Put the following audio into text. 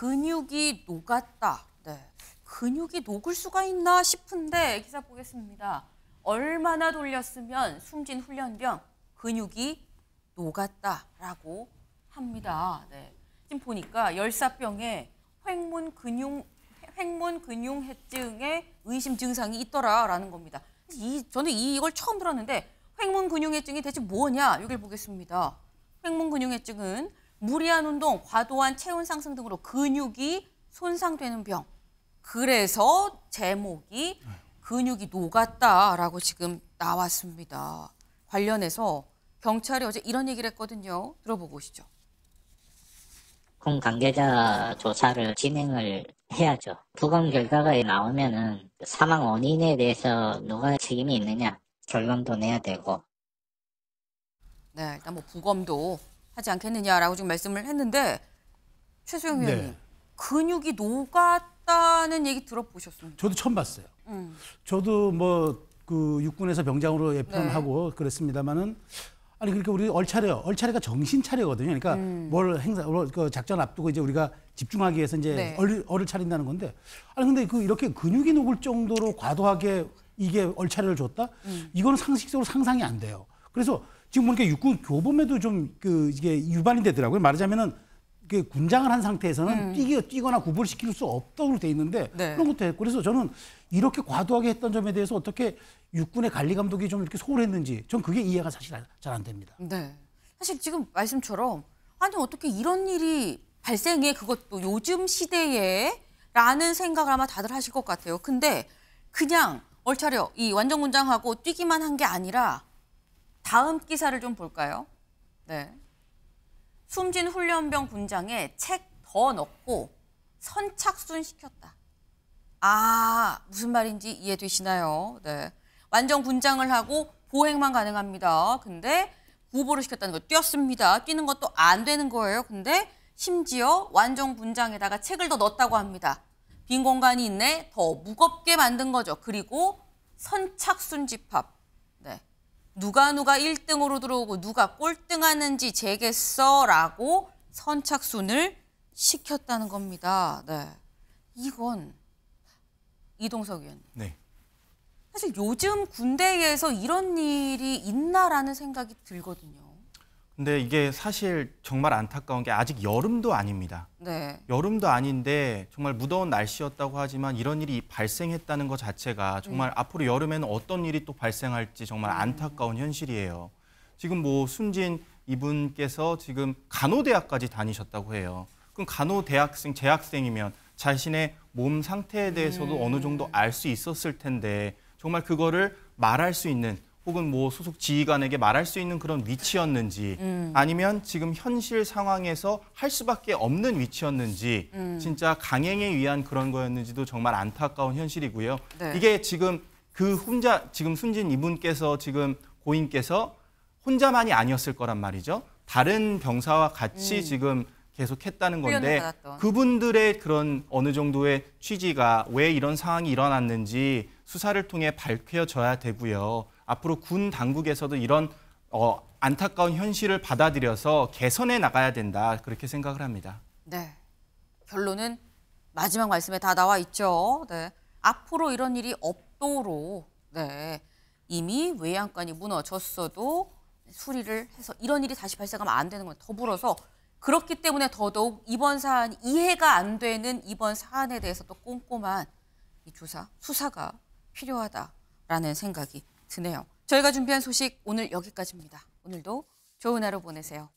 근육이 녹았다. 네. 근육이 녹을 수가 있나 싶은데 기사 보겠습니다. 얼마나 돌렸으면 숨진 훈련병 근육이 녹았다라고 합니다. 네. 지금 보니까 열사병에 횡문 근육 횡문 근육해증의 의심 증상이 있더라라는 겁니다. 이, 저는 이걸 처음 들었는데 횡문 근육해증이 대체 뭐냐? 여기를 보겠습니다. 횡문 근육해증은 무리한 운동, 과도한 체온 상승 등으로 근육이 손상되는 병. 그래서 제목이 근육이 녹았다라고 지금 나왔습니다. 관련해서 경찰이 어제 이런 얘기를 했거든요. 들어보고 오시죠. 군 관계자 조사를 진행을 해야죠. 부검 결과가 나오면은 사망 원인에 대해서 누가 책임이 있느냐 결론도 내야 되고. 네, 일단 뭐 부검도 하지 않겠느냐라고 지금 말씀을 했는데 최수영 네. 위원님 네. 근육이 녹았다는 얘기 들어보셨습니까? 저도 처음 봤어요. 음. 저도 뭐 그 육군에서 병장으로 네. 예편하고 네. 그랬습니다마는 아니 그러니까 우리 얼차려 얼차려가 정신 차려거든요. 그러니까 음. 뭘 행사 그 작전 앞두고 이제 우리가 집중하기 위해서 이제 네. 얼, 얼을 차린다는 건데 아니 근데 그 이렇게 근육이 녹을 정도로 과도하게 이게 얼차려를 줬다? 음. 이거 상식적으로 상상이 안 돼요. 그래서 지금 보니까 육군 교범에도 좀 그 이게 유반이 되더라고요. 말하자면은 그 군장을 한 상태에서는 음. 뛰기, 뛰거나 구보를 시킬 수 없다고 돼 있는데 네. 그런 것도 했고 그래서 저는 이렇게 과도하게 했던 점에 대해서 어떻게 육군의 관리 감독이 좀 이렇게 소홀했는지 전 그게 이해가 사실 아, 잘안 됩니다. 네. 사실 지금 말씀처럼 아니 어떻게 이런 일이 발생해 그것도 뭐 요즘 시대에 라는 생각을 아마 다들 하실 것 같아요. 근데 그냥 얼차려 이 완전 군장하고 뛰기만 한 게 아니라 다음 기사를 좀 볼까요? 네. 숨진 훈련병 군장에 책 더 넣고 선착순 시켰다. 아, 무슨 말인지 이해되시나요? 네. 완전 군장을 하고 보행만 가능합니다. 근데 구보를 시켰다는 거 뛰었습니다. 뛰는 것도 안 되는 거예요. 근데 심지어 완전 군장에다가 책을 더 넣었다고 합니다. 빈 공간이 있네. 더 무겁게 만든 거죠. 그리고 선착순 집합. 누가 누가 1등으로 들어오고 누가 꼴등하는지 재겠어라고 선착순을 시켰다는 겁니다. 네. 이건 이동석 의원님. 네. 사실 요즘 군대에서 이런 일이 있나라는 생각이 들거든요. 근데 이게 사실 정말 안타까운 게 아직 여름도 아닙니다. 네. 여름도 아닌데 정말 무더운 날씨였다고 하지만 이런 일이 발생했다는 것 자체가 정말 음. 앞으로 여름에는 어떤 일이 또 발생할지 정말 음. 안타까운 현실이에요. 지금 뭐숨진 이분께서 지금 간호대학까지 다니셨다고 해요. 그럼 간호대학생, 재학생이면 자신의 몸 상태에 대해서도 음. 어느 정도 알 수 있었을 텐데 정말 그거를 말할 수 있는 혹은 뭐 소속 지휘관에게 말할 수 있는 그런 위치였는지 음. 아니면 지금 현실 상황에서 할 수밖에 없는 위치였는지 음. 진짜 강행에 의한 그런 거였는지도 정말 안타까운 현실이고요. 네. 이게 지금 그 혼자 지금 순진 이분께서 지금 고인께서 혼자만이 아니었을 거란 말이죠. 다른 병사와 같이 음. 지금 계속했다는 건데 그분들의 그런 어느 정도의 취지가 왜 이런 상황이 일어났는지 수사를 통해 밝혀져야 되고요. 앞으로 군 당국에서도 이런 어, 안타까운 현실을 받아들여서 개선해 나가야 된다 그렇게 생각을 합니다. 네, 결론은 마지막 말씀에 다 나와 있죠. 네, 앞으로 이런 일이 없도록 네 이미 외양간이 무너졌어도 수리를 해서 이런 일이 다시 발생하면 안 되는 건 더불어서 그렇기 때문에 더더욱 이번 사안 이해가 안 되는 이번 사안에 대해서 또 꼼꼼한 이 조사 수사가 필요하다라는 생각이 드네요. 저희가 준비한 소식 오늘 여기까지입니다. 오늘도 좋은 하루 보내세요.